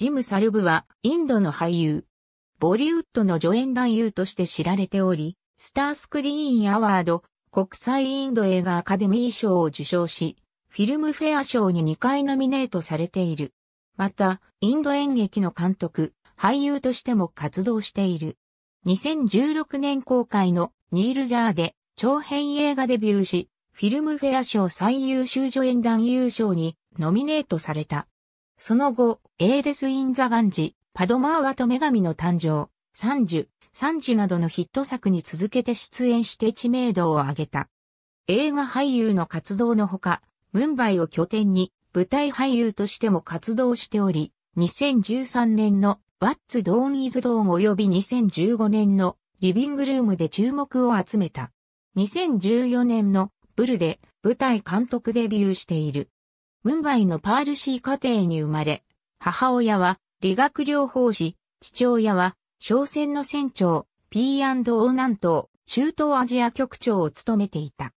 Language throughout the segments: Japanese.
ジム・サルブはインドの俳優。ボリウッドの助演男優として知られており、スタースクリーンアワード国際インド映画アカデミー賞を受賞し、フィルムフェア賞に2回ノミネートされている。また、インド演劇の監督、俳優としても活動している。2016年公開のニール・ジャーで長編映画デビューし、フィルムフェア賞最優秀助演男優賞にノミネートされた。その後、エーデス・イン・ザ・ガンジ、パドマーワと女神の誕生、サンジュ、サンジュなどのヒット作に続けて出演して知名度を上げた。映画俳優の活動のほか、ムンバイを拠点に舞台俳優としても活動しており、2013年の What's d イズ・ n is d n 及び2015年のリビングルームで注目を集めた。2014年のブルで舞台監督デビューしている。ムンバイのパールシー家庭に生まれ、母親は理学療法士、父親は商船の船長、P&O 南東、中東アジア局長を務めていた。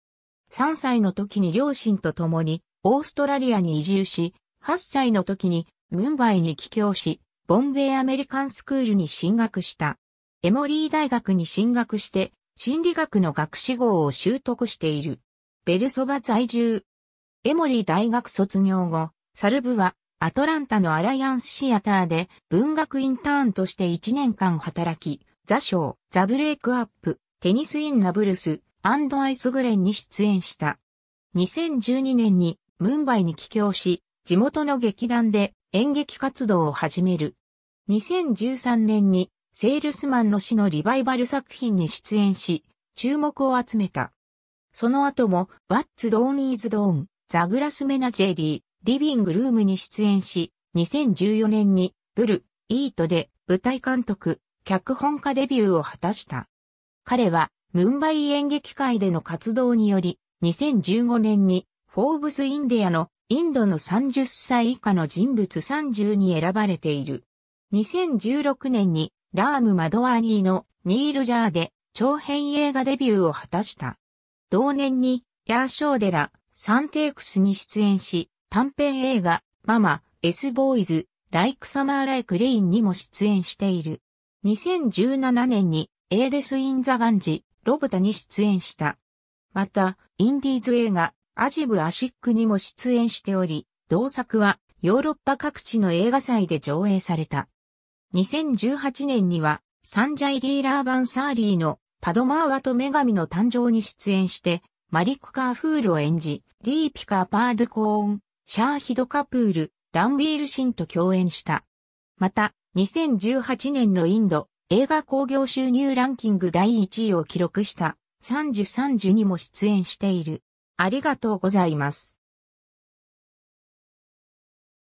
3歳の時に両親と共にオーストラリアに移住し、8歳の時にムンバイに帰郷し、ボンベイアメリカンスクールに進学した。エモリー大学に進学して、心理学の学士号を習得している。ベルソバ在住、エモリー大学卒業後、サルブはアトランタのアライアンスシアターで文学インターンとして1年間働き、ザ・ショー、ザ・ブレイク・アップ、テニス・イン・ナブルス、アンド・アイス・グレンに出演した。2012年にムンバイに帰郷し、地元の劇団で演劇活動を始める。2013年にセールスマンの死のリバイバル作品に出演し、注目を集めた。その後も、What's Dawn is d ザグラスメナジェリー、リビングルームに出演し、2014年に、ブル、イートで舞台監督、脚本家デビューを果たした。彼は、ムンバイ演劇界での活動により、2015年に、フォーブスインディアのインドの30歳以下の人物30に選ばれている。2016年に、ラーム・マドワーニーのニール・ジャーで長編映画デビューを果たした。同年に、ヤーショーデラ、サンテークスに出演し、短編映画、ママ、エス・ボーイズ、ライクサマーライクレインにも出演している。2017年にエーデス・イン・ザ・ガンジ、ロブタに出演した。また、インディーズ映画、アジブ・アシックにも出演しており、同作はヨーロッパ各地の映画祭で上映された。2018年には、サンジャイ・リーラー・バンサーリーのパドマーワと女神の誕生に出演して、マリック・カーフールを演じ、ディーピカ・パードコーン、シャーヒド・カプール、ランビール・シンと共演した。また、2018年のインド映画興行収入ランキング第1位を記録した3030にも出演している。ありがとうございます。